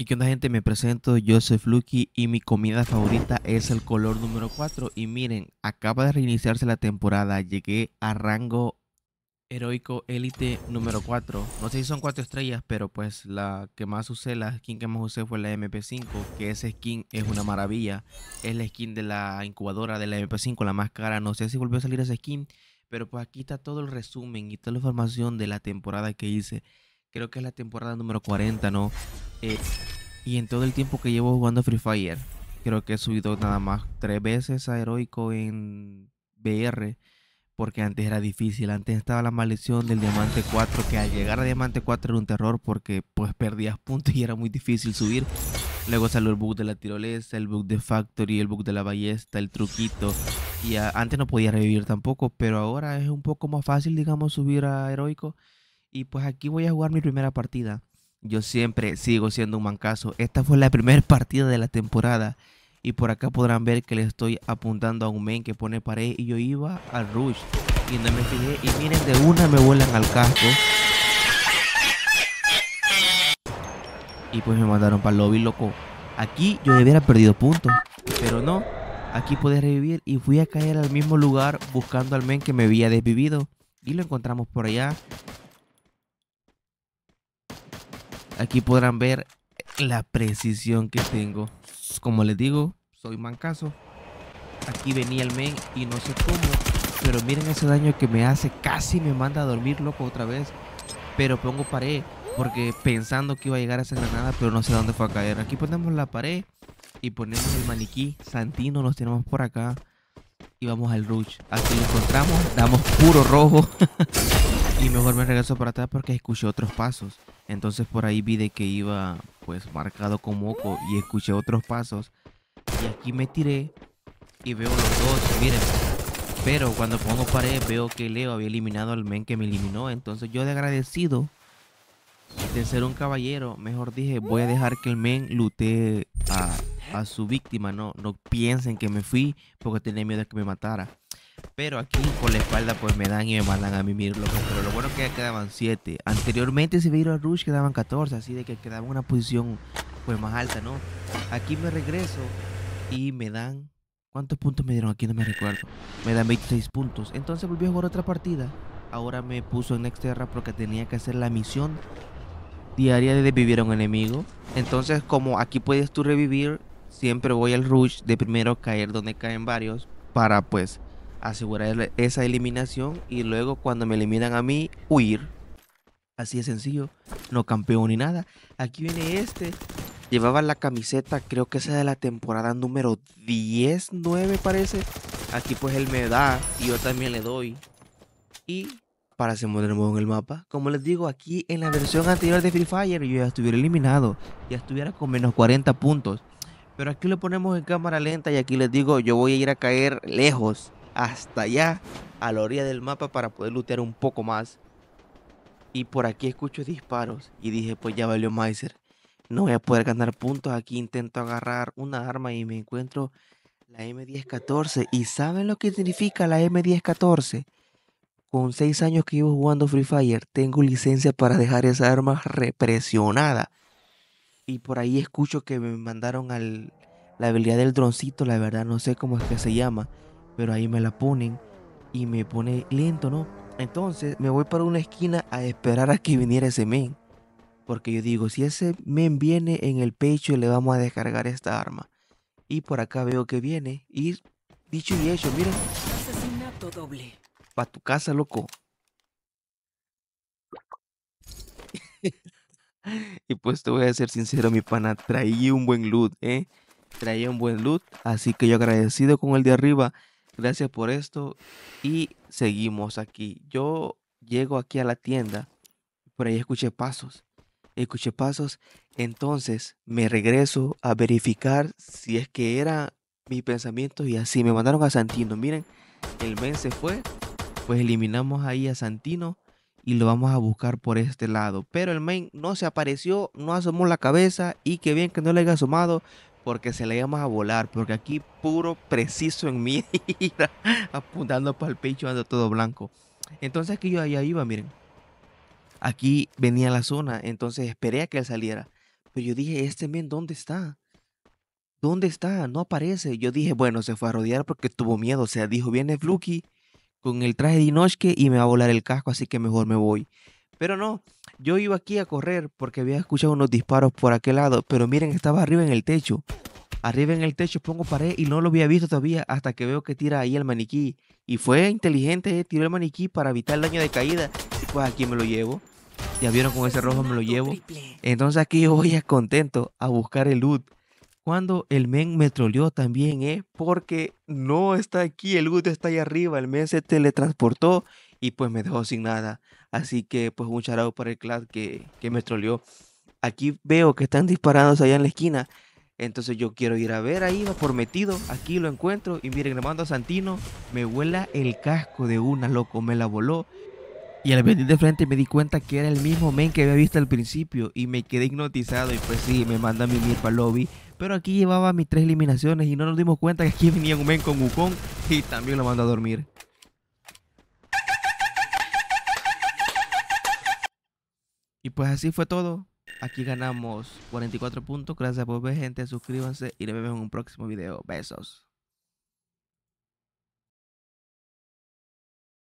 Y que onda gente, me presento, yo soy Fluky y mi comida favorita es el color número 4. Y miren, acaba de reiniciarse la temporada, llegué a rango heroico élite número 4. No sé si son 4 estrellas, pero pues la que más usé, la skin que más usé fue la MP5, que esa skin es una maravilla. Es la skin de la incubadora de la MP5, la más cara, no sé si volvió a salir esa skin, pero pues aquí está todo el resumen y toda la información de la temporada que hice creo que es la temporada número 40, ¿no? Eh, y en todo el tiempo que llevo jugando Free Fire, creo que he subido nada más tres veces a heroico en BR, porque antes era difícil, antes estaba la maldición del diamante 4, que al llegar a diamante 4 era un terror porque pues perdías puntos y era muy difícil subir. Luego salió el bug de la tirolesa, el bug de Factory, el bug de la ballesta, el truquito. Y antes no podía revivir tampoco, pero ahora es un poco más fácil, digamos, subir a heroico. Y pues aquí voy a jugar mi primera partida. Yo siempre sigo siendo un mancazo. Esta fue la primera partida de la temporada. Y por acá podrán ver que le estoy apuntando a un men que pone pared. Y yo iba al rush. Y no me fijé. Y miren, de una me vuelan al casco. Y pues me mandaron para el lobby, loco. Aquí yo hubiera perdido puntos. Pero no. Aquí pude revivir. Y fui a caer al mismo lugar buscando al men que me había desvivido. Y lo encontramos por allá. Aquí podrán ver la precisión que tengo. Como les digo, soy mancazo. Aquí venía el men y no sé cómo. Pero miren ese daño que me hace. Casi me manda a dormir, loco, otra vez. Pero pongo pared. Porque pensando que iba a llegar a esa granada, pero no sé dónde fue a caer. Aquí ponemos la pared y ponemos el maniquí. Santino nos tenemos por acá. Y vamos al rush. Aquí lo encontramos. Damos puro rojo. y mejor me regreso para atrás porque escuché otros pasos. Entonces por ahí vi de que iba pues marcado con moco y escuché otros pasos. Y aquí me tiré y veo los dos, miren. Pero cuando pongo pared veo que Leo había eliminado al men que me eliminó. Entonces yo de agradecido de ser un caballero, mejor dije, voy a dejar que el men lute a, su víctima. No, no piensen que me fui porque tenía miedo de que me matara. Pero aquí con la espalda pues me dan y me mandan a mí loco. Pero lo bueno que ya quedaban 7. Anteriormente si vieron a Rush quedaban 14, así de que quedaba una posición pues más alta, ¿no? Aquí me regreso y me dan... ¿Cuántos puntos me dieron? Aquí no me recuerdo. Me dan 26 puntos. Entonces volví a jugar otra partida. Ahora me puso en Nexterra porque tenía que hacer la misión diaria de revivir a un enemigo. Entonces como aquí puedes tú revivir, siempre voy al Rush de primero caer donde caen varios para pues asegurar esa eliminación y luego cuando me eliminan a mí, huir. Así de sencillo, no campeón ni nada. Aquí viene este. Llevaba la camiseta, creo que esa de la temporada número 10, 9 parece. Aquí pues él me da y yo también le doy. Y para se nuevo en el mapa. Como les digo, aquí en la versión anterior de Free Fire yo ya estuviera eliminado. Ya estuviera con menos 40 puntos. Pero aquí lo ponemos en cámara lenta y aquí les digo, yo voy a ir a caer lejos hasta allá, a la orilla del mapa, para poder lootear un poco más. Y por aquí escucho disparos y dije, pues ya valió Meiser. No voy a poder ganar puntos aquí. Intento agarrar una arma y me encuentro la M1014. ¿Y saben lo que significa la M1014? Con 6 años que iba jugando Free Fire, tengo licencia para dejar esa arma represionada. Y por ahí escucho que me mandaron al, la habilidad del droncito, la verdad no sé cómo es que se llama. Pero ahí me la ponen y me pone lento, ¿no? Entonces me voy para una esquina a esperar a que viniera ese men. Porque yo digo, si ese men viene en el pecho, le vamos a descargar esta arma. Y por acá veo que viene. Y dicho y hecho, miren. Asesinato doble. Pa' tu casa, loco. y pues te voy a ser sincero, mi pana. Traí un buen loot, ¿eh? Traía un buen loot. Así que yo agradecido con el de arriba gracias por esto y seguimos aquí. Yo llego aquí a la tienda, por ahí escuché pasos, escuché pasos, entonces me regreso a verificar si es que era mi pensamiento y así me mandaron a Santino. Miren, el main se fue, pues eliminamos ahí a Santino y lo vamos a buscar por este lado. Pero el main no se apareció, no asomó la cabeza y que bien que no le haya asomado porque se le íbamos a volar, porque aquí puro, preciso en mí, apuntando para el pecho, ando todo blanco. Entonces aquí yo allá iba, miren. Aquí venía la zona, entonces esperé a que él saliera. Pero yo dije, este men, ¿dónde está? ¿Dónde está? No aparece. Yo dije, bueno, se fue a rodear porque tuvo miedo. O sea, dijo, viene Fluki con el traje de Inoshke y me va a volar el casco, así que mejor me voy. Pero no, yo iba aquí a correr porque había escuchado unos disparos por aquel lado, pero miren, estaba arriba en el techo. Arriba en el techo pongo pared y no lo había visto todavía hasta que veo que tira ahí el maniquí. Y fue inteligente, eh, tiró el maniquí para evitar el daño de caída. Y pues aquí me lo llevo. Ya vieron con ese rojo me lo llevo. Entonces aquí yo voy a contento a buscar el loot cuando el men me troleó también, es ¿eh? Porque no está aquí, el good está ahí arriba, el men se teletransportó y pues me dejó sin nada. Así que pues un charado para el clan que, me troleó. Aquí veo que están disparados allá en la esquina. Entonces yo quiero ir a ver ahí, va por metido. Aquí lo encuentro y miren, le mando a Santino. Me vuela el casco de una, loco, me la voló. Y al venir de frente me di cuenta que era el mismo men que había visto al principio y me quedé hipnotizado y pues sí, me manda a mimir para el lobby. Pero aquí llevaba mis tres eliminaciones y no nos dimos cuenta que aquí venía un men con Wukong y también lo mandó a dormir. Y pues así fue todo. Aquí ganamos 44 puntos. Gracias por ver gente, suscríbanse y nos vemos en un próximo video. Besos.